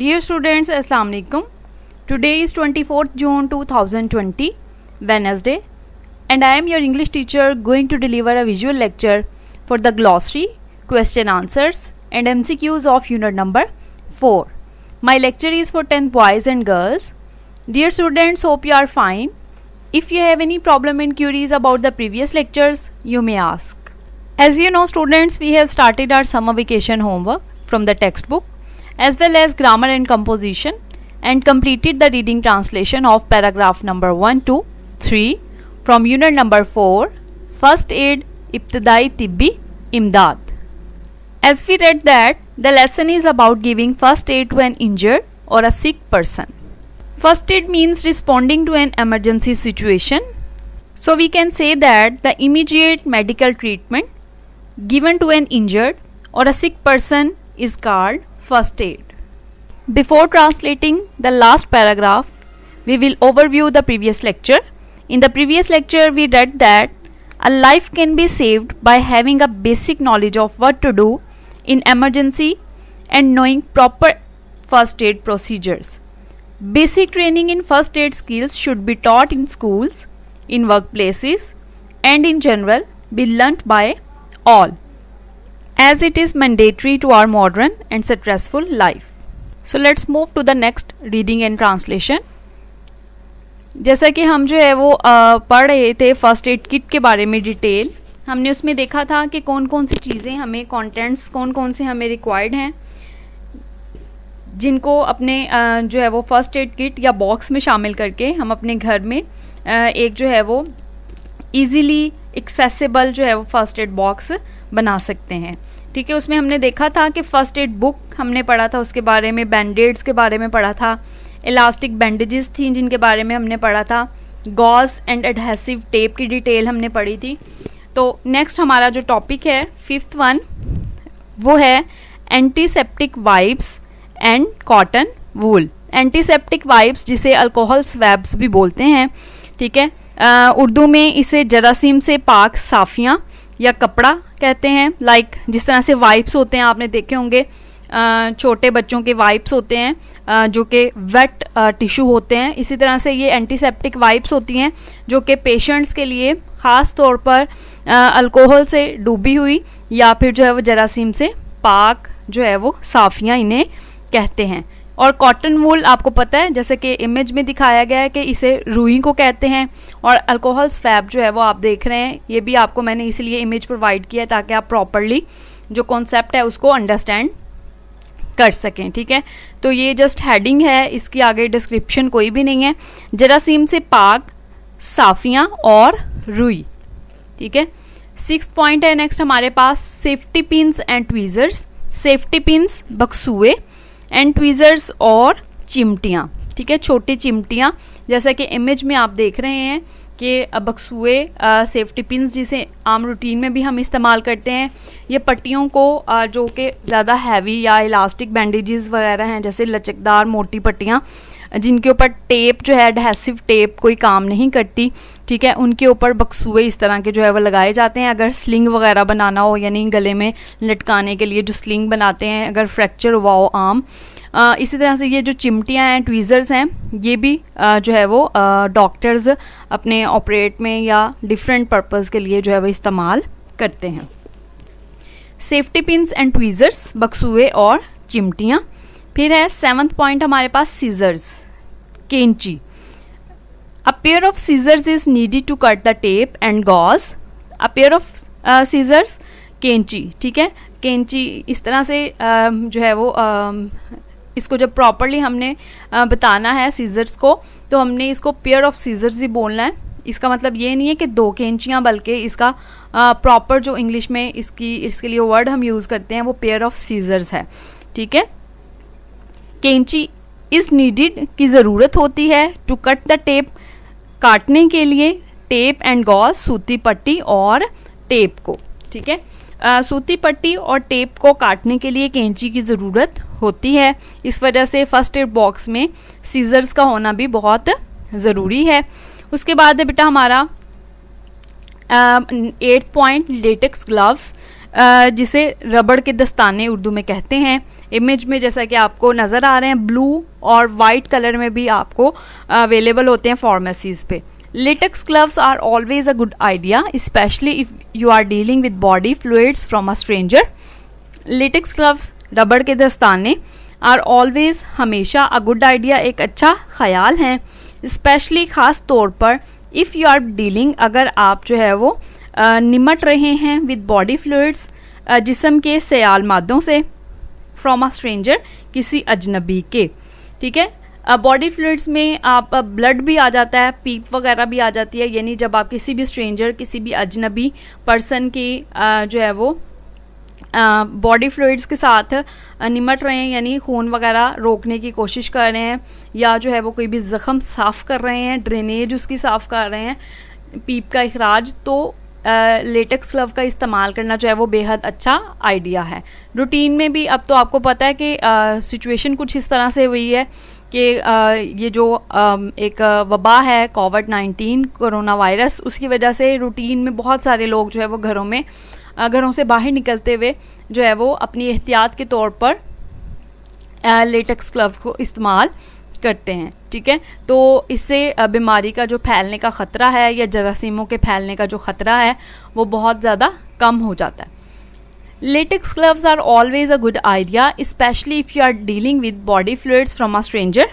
Dear students, Assalamu alaikum. Today is 24th June 2020, Wednesday, and I am your English teacher going to deliver a visual lecture for the glossary, question answers, and MCQs of unit number 4. My lecture is for 10 boys and girls. Dear students, hope you are fine. If you have any problem and queries about the previous lectures, you may ask. As you know students, we have started our summer vacation homework from the textbook as well as grammar and composition and completed the reading translation of paragraph number 1 to 3 from unit number 4 first aid ibtidai tibbi imdad as we read that the lesson is about giving first aid to an injured or a sick person first aid means responding to an emergency situation so we can say that the immediate medical treatment given to an injured or a sick person is called first aid. Before translating the last paragraph, we will overview the previous lecture. In the previous lecture, we read that a life can be saved by having a basic knowledge of what to do in emergency and knowing proper first aid procedures. Basic training in first aid skills should be taught in schools, in workplaces, and in general be learnt by all. as it is mandatory to our modern and stressful life. So let's move to the next reading and translation. जैसा कि हम जो है वो पढ़ रहे थे first aid kit के बारे में डिटेल हमने उसमें देखा था कि कौन कौन सी चीज़ें हमें कंटेंट्स कौन कौन से हमें रिक्वायर्ड हैं जिनको अपने जो है वो फर्स्ट एड किट या बॉक्स में शामिल करके हम अपने घर में एक जो है वो इजीली एक्सेसिबल जो है वो फर्स्ट एड बॉक्स बना सकते हैं ठीक है उसमें हमने देखा था कि फ़र्स्ट एड बुक हमने पढ़ा था उसके बारे में बैंडेड्स के बारे में पढ़ा था इलास्टिक बैंडेजेस थी जिनके बारे में हमने पढ़ा था गॉस एंड एडहेसिव टेप की डिटेल हमने पढ़ी थी तो नेक्स्ट हमारा जो टॉपिक है फिफ्थ वन वो है antiseptic wipes and cotton wool antiseptic wipes जिसे अल्कोहल स्वैब्स भी बोलते हैं ठीक है उर्दू में इसे जरासीम से पाक साफियाँ या कपड़ा कहते हैं लाइक like, जिस तरह से वाइप्स होते हैं आपने देखे होंगे छोटे बच्चों के वाइप्स होते हैं जो कि वेट टिश्यू होते हैं इसी तरह से ये एंटीसेप्टिक वाइप्स होती हैं जो कि पेशेंट्स के लिए ख़ास तौर पर अल्कोहल से डूबी हुई या फिर जो है वो जरासीम से पाक जो है वो साफियाँ इन्हें कहते हैं और कॉटन वूल आपको पता है जैसे कि इमेज में दिखाया गया है कि इसे रूई को कहते हैं और अल्कोहल स्वैप जो है वो आप देख रहे हैं ये भी आपको मैंने इसलिए इमेज प्रोवाइड किया है ताकि आप प्रॉपरली जो कॉन्सेप्ट है उसको अंडरस्टैंड कर सकें ठीक है तो ये जस्ट हेडिंग है इसकी आगे डिस्क्रिप्शन कोई भी नहीं है जरासीम से पाक साफियाँ और रुई ठीक है सिक्स पॉइंट है नेक्स्ट हमारे पास safety pins and tweezers safety pins बक्सुए एंड ट्वीज़र्स और चिमटियाँ ठीक है छोटी चिमटियाँ जैसा कि इमेज में आप देख रहे हैं कि बक्सुए सेफ्टी पिन जिसे आम रूटीन में भी हम इस्तेमाल करते हैं ये पट्टियों को आ, जो कि ज़्यादा हैवी या इलास्टिक बैंडेजेस वगैरह हैं जैसे लचकदार मोटी पट्टियाँ जिनके ऊपर टेप जो है एडहेसिव टेप कोई काम नहीं करती ठीक है उनके ऊपर बक्सुए इस तरह के जो है वो लगाए जाते हैं अगर स्लिंग वगैरह बनाना हो यानी गले में लटकाने के लिए जो स्लिंग बनाते हैं अगर फ्रैक्चर हुआ हो आम आ, इसी तरह से ये जो चिमटियाँ हैं ट्वीज़र्स हैं ये भी आ, जो है वो डॉक्टर्स अपने ऑपरेट में या डिफरेंट पर्पज़ के लिए जो है वो इस्तेमाल करते हैं सेफ्टी पिंस एंड ट्वीज़र्स बक्सुए और चिमटियाँ फिर है सेवन्थ पॉइंट हमारे पास सीजर्स केंची a pair of scissors is needed to cut the tape and gauze a pair of scissors केंची ठीक है केंची इस तरह से uh, जो है वो uh, इसको जब प्रॉपरली हमने uh, बताना है सीजर्स को तो हमने इसको पेयर ऑफ सीजर्स ही बोलना है इसका मतलब ये नहीं है कि दो केंचियाँ बल्कि इसका प्रॉपर uh, जो इंग्लिश में इसकी इसके लिए वर्ड हम यूज़ करते हैं वो पेयर ऑफ सीजर्स है ठीक है कैंची इज नीडिड की ज़रूरत होती है टू कट द टेप काटने के लिए टेप एंड गॉज सूती पट्टी और टेप को ठीक है आ, सूती पट्टी और टेप को काटने के लिए कैंची की ज़रूरत होती है इस वजह से फर्स्ट एड बॉक्स में सीजर्स का होना भी बहुत ज़रूरी है उसके बाद है बेटा हमारा एट पॉइंट लेटेक्स ग्लव्स जिसे रबड़ के दस्ताने उर्दू में कहते हैं इमेज में जैसा कि आपको नज़र आ रहे हैं ब्लू और वाइट कलर में भी आपको अवेलेबल होते हैं फार्मेसीज़ पे latex gloves are always a good idea especially if you are dealing with body fluids from a stranger latex gloves रबड़ के दस्ताने आर ऑलवेज हमेशा अ गुड आइडिया एक अच्छा ख्याल है स्पेशली ख़ास तौर पर इफ़ यू आर डीलिंग अगर आप जो है वो निमट रहे हैं विद बॉडी फ्लूड्स जिसम के सयाल मादों से फ्रॉम अ स्ट्रेंजर किसी अजनबी के ठीक है बॉडी फ्लूड्स में आप ब्लड भी आ जाता है पीप वगैरह भी आ जाती है यानी जब आप किसी भी स्ट्रेंजर किसी भी अजनबी पर्सन की जो है वो बॉडी फ्लूड्स के साथ निमट रहे हैं यानी खून वगैरह रोकने की कोशिश कर रहे हैं या जो है वो कोई भी जख्म साफ़ कर रहे हैं ड्रेनेज उसकी साफ़ कर रहे हैं पीप का अखराज तो लेटेक्स ग्लव का इस्तेमाल करना जो है वो बेहद अच्छा आइडिया है रूटीन में भी अब तो आपको पता है कि सिचुएशन कुछ इस तरह से हुई है कि ये जो एक वबा है कोविड नाइन्टीन कोरोना वायरस उसकी वजह से रूटीन में बहुत सारे लोग जो है वो घरों में घरों से बाहर निकलते हुए जो है वो अपनी एहतियात के तौर पर लेटेक्स क्लव को इस्तेमाल करते हैं ठीक है तो इससे बीमारी का जो फैलने का ख़तरा है या जरासीमों के फैलने का जो ख़तरा है वो बहुत ज़्यादा कम हो जाता है latex gloves are always a good idea especially if you are dealing with body fluids from a stranger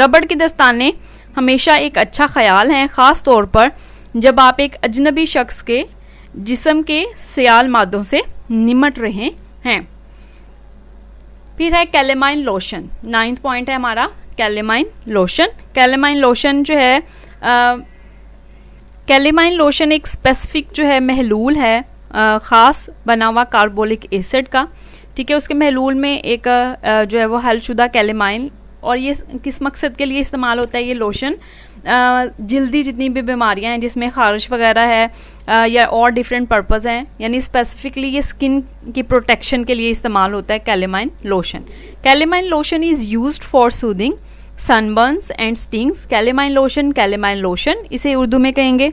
रबड़ के दस्ताने हमेशा एक अच्छा ख्याल हैं ख़ास तौर पर जब आप एक अजनबी शख्स के जिसम के सयाल मादों से निमट रहे हैं फिर है कैलेमाइन लोशन नाइन्थ पॉइंट है हमारा कैलेमाइन लोशन कैलेमाइन लोशन जो है कैलेमाइन लोशन एक स्पेसिफिक जो है महलूल है ख़ास बना हुआ कार्बोलिक एसिड का ठीक है उसके महलूल में एक जो है वो हलशुदा कैलेमाइन और ये किस मकसद के लिए इस्तेमाल होता है ये लोशन जल्दी जितनी भी बीमारियां हैं जिसमें खारिश वगैरह है या और डिफरेंट पर्पज़ हैं यानी स्पेसिफिकली ये स्किन की प्रोटेक्शन के लिए इस्तेमाल होता है calamine lotion calamine lotion is use for soothing sunburns and stings calamine lotion calamine lotion इसे उर्दू में कहेंगे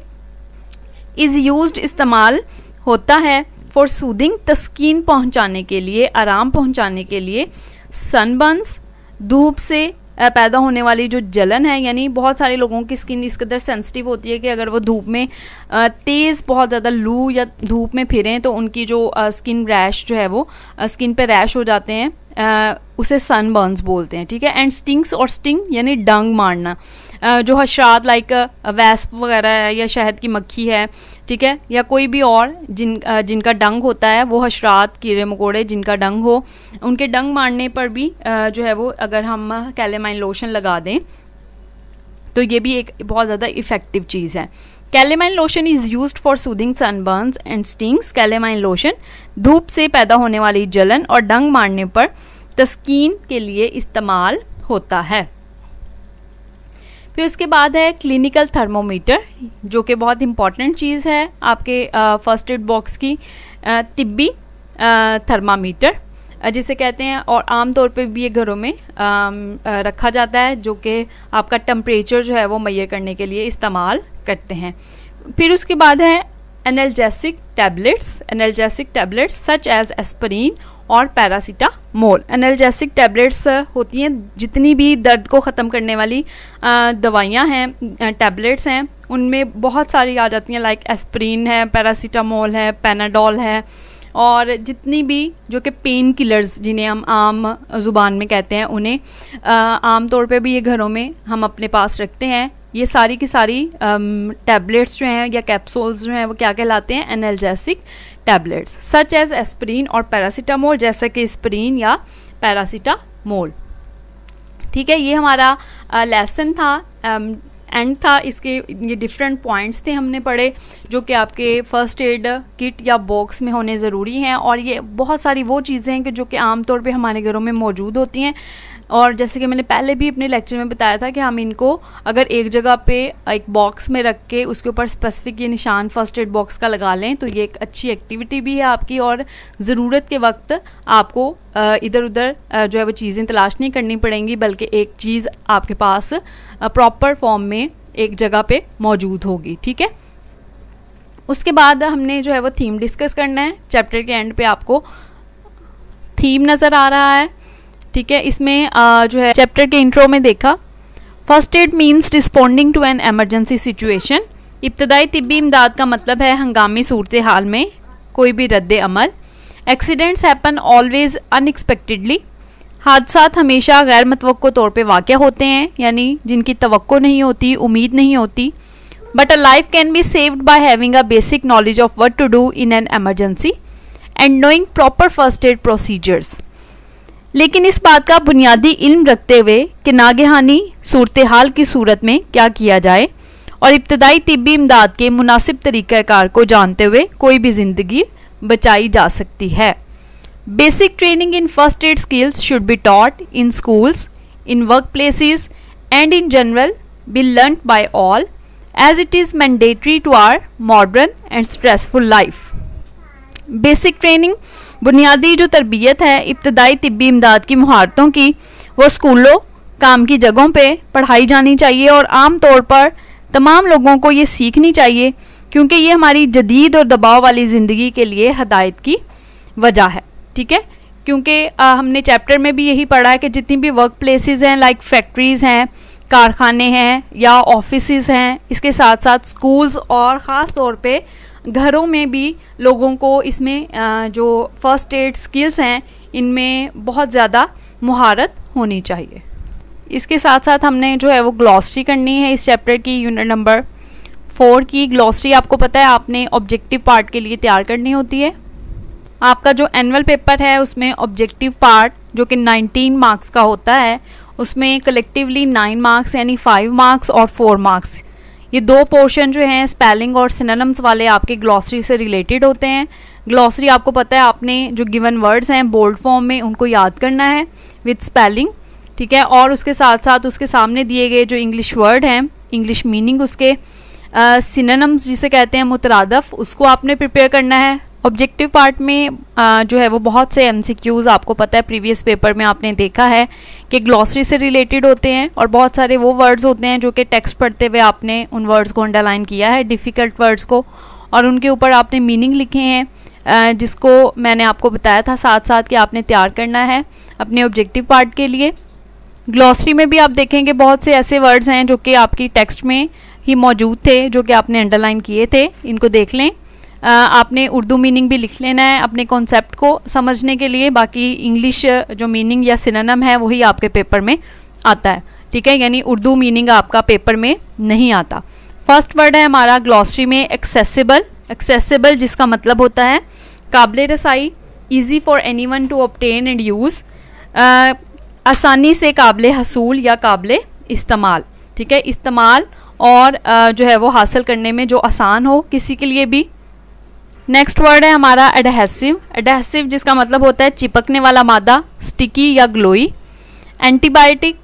इज़ यूज इस्तेमाल होता है फॉर सूदिंग तस्किन पहुँचाने के लिए आराम पहुँचाने के लिए सनबर्नस धूप से पैदा होने वाली जो जलन है यानी बहुत सारे लोगों की स्किन इस कदर सेंसिटिव होती है कि अगर वो धूप में तेज़ बहुत ज़्यादा लू या धूप में फिरें तो उनकी जो स्किन रैश जो है वो स्किन पे रैश हो जाते हैं उसे सनबर्नस बोलते हैं ठीक है एंड स्टिंग्स और स्टिंग यानी डंग मारना Uh, जो हशरात लाइक वैस्प वगैरह है या शहद की मक्खी है ठीक है या कोई भी और जिन uh, जिनका डंग होता है वो हशरात कीड़े मकोड़े जिनका डंग हो उनके डंग मारने पर भी uh, जो है वो अगर हम कैलेमाइन लोशन लगा दें तो ये भी एक बहुत ज़्यादा इफ़ेक्टिव चीज़ है calamine lotion is use for soothing sunburn and stings calamine lotion धूप से पैदा होने वाली जलन और डंग मारने पर तस्कीन के लिए इस्तेमाल होता है फिर उसके बाद है क्लिनिकल थर्मोमीटर जो कि बहुत इंपॉर्टेंट चीज़ है आपके फर्स्ट एड बॉक्स की तिब्बी थर्मामीटर जिसे कहते हैं और आम तौर पे भी ये घरों में आ, रखा जाता है जो कि आपका टम्परेचर जो है वो मैयर करने के लिए इस्तेमाल करते हैं फिर उसके बाद है analgesic tablets analgesic tablets such as aspirin और पैरासीटामोल एनर्जेसिक टैबलेट्स होती हैं जितनी भी दर्द को ख़त्म करने वाली uh, दवाइयाँ हैं टैबलेट्स uh, हैं उनमें बहुत सारी आ जाती हैं लाइक एस्परिन है पैरासीटामोल है पैनाडॉल है और जितनी भी जो कि पेन किलर्स जिन्हें हम आम ज़ुबान में कहते हैं उन्हें uh, आम तौर पे भी ये घरों में हम अपने पास रखते हैं ये सारी की सारी टैबलेट्स um, जो हैं या कैप्सूल्स जो हैं वो क्या कहलाते हैं analgesic tablets such as aspirin और पैरासीटामोल जैसे कि स्प्रीन या पैरासीटामोल ठीक है ये हमारा लेसन uh, था एंड um, था इसके ये डिफरेंट पॉइंट्स थे हमने पढ़े जो कि आपके फर्स्ट एड किट या बॉक्स में होने ज़रूरी हैं और ये बहुत सारी वो चीज़ें हैं कि जो कि आमतौर पे हमारे घरों में मौजूद होती हैं और जैसे कि मैंने पहले भी अपने लेक्चर में बताया था कि हम इनको अगर एक जगह पे एक बॉक्स में रख के उसके ऊपर स्पेसिफिक ये निशान फर्स्ट एड बॉक्स का लगा लें तो ये एक अच्छी एक्टिविटी भी है आपकी और ज़रूरत के वक्त आपको इधर उधर जो है वो चीज़ें तलाश नहीं करनी पड़ेंगी बल्कि एक चीज़ आपके पास प्रॉपर फॉर्म में एक जगह पर मौजूद होगी ठीक है उसके बाद हमने जो है वो थीम डिस्कस करना है चैप्टर के एंड पे आपको थीम नज़र आ रहा है ठीक है इसमें जो है चैप्टर के इंट्रो में देखा first aid means responding to an emergency situation इब्तदाई तिबी इमदाद का मतलब है हंगामी सूरत हाल में कोई भी रद्द अमल एक्सीडेंट्स हैपन ऑलवेज अनएक्सपेक्टेडली हादसा हमेशा गैर मतवक़ तौर पर वाक़ होते हैं यानी जिनकी तो नहीं होती उम्मीद नहीं होती but a life can be saved by having a basic knowledge of what to do in an emergency and knowing proper first aid procedures लेकिन इस बात का बुनियादी इल्म रखते हुए कि नागहानी सूरत हाल की सूरत में क्या किया जाए और इब्तदाई तिबी इमदाद के मुनासिब तरीक़ाकार को जानते हुए कोई भी ज़िंदगी बचाई जा सकती है basic training in first aid skills should be taught in schools in work places and in general be learn by all as it is mandatory to our modern and stressful life basic training बुनियादी जो तरबियत है इब्तदाई तबी इमदाद की महारतों की वो स्कूलों काम की जगहों पर पढ़ाई जानी चाहिए और आम तौर पर तमाम लोगों को ये सीखनी चाहिए क्योंकि ये हमारी जदीद और दबाव वाली ज़िंदगी के लिए हदायत की वजह है ठीक है क्योंकि हमने चैप्टर में भी यही पढ़ा है कि जितनी भी वर्क प्लेसेस हैं लाइक फैक्ट्रीज़ हैं कारखाने हैं या ऑफिस हैं इसके साथ साथ स्कूल्स और ख़ास तौर पर घरों में भी लोगों को इसमें जो फर्स्ट एड स्किल्स हैं इनमें बहुत ज़्यादा महारत होनी चाहिए इसके साथ साथ हमने जो है वो ग्लॉसरी करनी है इस चैप्टर की यूनिट नंबर फोर की ग्लॉसरी आपको पता है आपने ऑब्जेक्टिव पार्ट के लिए तैयार करनी होती है आपका जो एनुअल पेपर है उसमें ऑब्जेक्टिव पार्ट जो कि 19 मार्क्स का होता है उसमें कलेक्टिवली 9 मार्क्स यानी 5 मार्क्स और 4 मार्क्स ये दो पोर्शन जो हैं स्पेलिंग और सिनोनम्स वाले आपके ग्लॉसरी से रिलेटेड होते हैं ग्लॉसरी आपको पता है आपने जो गिवन वर्ड्स हैं बोल्ड फॉर्म में उनको याद करना है विथ स्पेलिंग ठीक है और उसके साथ साथ उसके सामने दिए गए जो इंग्लिश वर्ड हैं इंग्लिश मीनिंग उसके सिनोनम्स uh, जिसे कहते हैं मुतरादफ़ उसको आपने प्रिपेयर करना है ऑब्जेक्टिव पार्ट में आ, जो है वो बहुत से एम आपको पता है प्रीवियस पेपर में आपने देखा है कि ग्लॉसरी से रिलेटेड होते हैं और बहुत सारे वो वर्ड्स होते हैं जो कि टेक्स्ट पढ़ते हुए आपने उन वर्ड्स को अंडरलाइन किया है डिफ़िकल्ट वर्ड्स को और उनके ऊपर आपने मीनिंग लिखे हैं जिसको मैंने आपको बताया था साथ साथ कि आपने तैयार करना है अपने ऑब्जेक्टिव पार्ट के लिए ग्लॉसरी में भी आप देखेंगे बहुत से ऐसे वर्ड्स हैं जो कि आपकी टेक्स्ट में ही मौजूद थे जो कि आपने अंडरलाइन किए थे इनको देख लें आपने उर्दू मीनिंग भी लिख लेना है अपने कॉन्सेप्ट को समझने के लिए बाकी इंग्लिश जो मीनिंग या सिननम है वही आपके पेपर में आता है ठीक है यानी उर्दू मीनिंग आपका पेपर में नहीं आता फर्स्ट वर्ड है हमारा ग्लॉसरी में एक्सेसिबल एक्सेसिबल जिसका मतलब होता है काबिल रसाई easy for anyone to obtain and use आसानी से काबिल हसूल या काबिल इस्तेमाल ठीक है इस्तेमाल और आ, जो है वो हासिल करने में जो आसान हो किसी के लिए भी नेक्स्ट वर्ड है हमारा एडहेसिव एडहेसिव जिसका मतलब होता है चिपकने वाला मादा स्टिकी या ग्लोई एंटीबायोटिक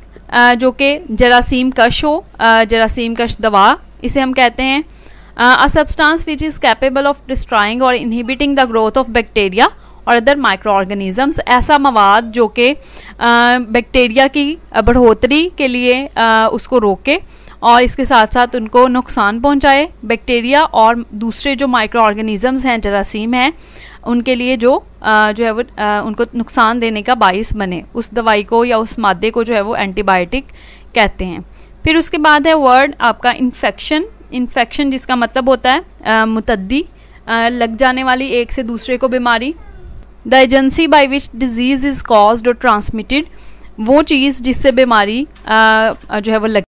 जो कि जरासीम कश हो जरासीम कश दवा इसे हम कहते हैं a substance which is capable of destroying और inhibiting the growth of bacteria और अदर माइक्रो ऑर्गेनिज़म्स ऐसा मवाद जो कि बैक्टीरिया की बढ़ोतरी के लिए आ, उसको रोके और इसके साथ साथ उनको नुकसान पहुंचाए बैक्टीरिया और दूसरे जो माइक्रो ऑर्गेनिज़म्स हैं जरासीम हैं उनके लिए जो आ, जो है वो आ, उनको नुकसान देने का बायस बने उस दवाई को या उस मादे को जो है वो एंटीबायोटिक कहते हैं फिर उसके बाद है वर्ड आपका इन्फेक्शन इन्फेक्शन जिसका मतलब होता है मुतदी लग जाने वाली एक से दूसरे को बीमारी the agency by which disease is cause और ट्रांसमिटेड वो चीज़ जिससे बीमारी जो है वो लग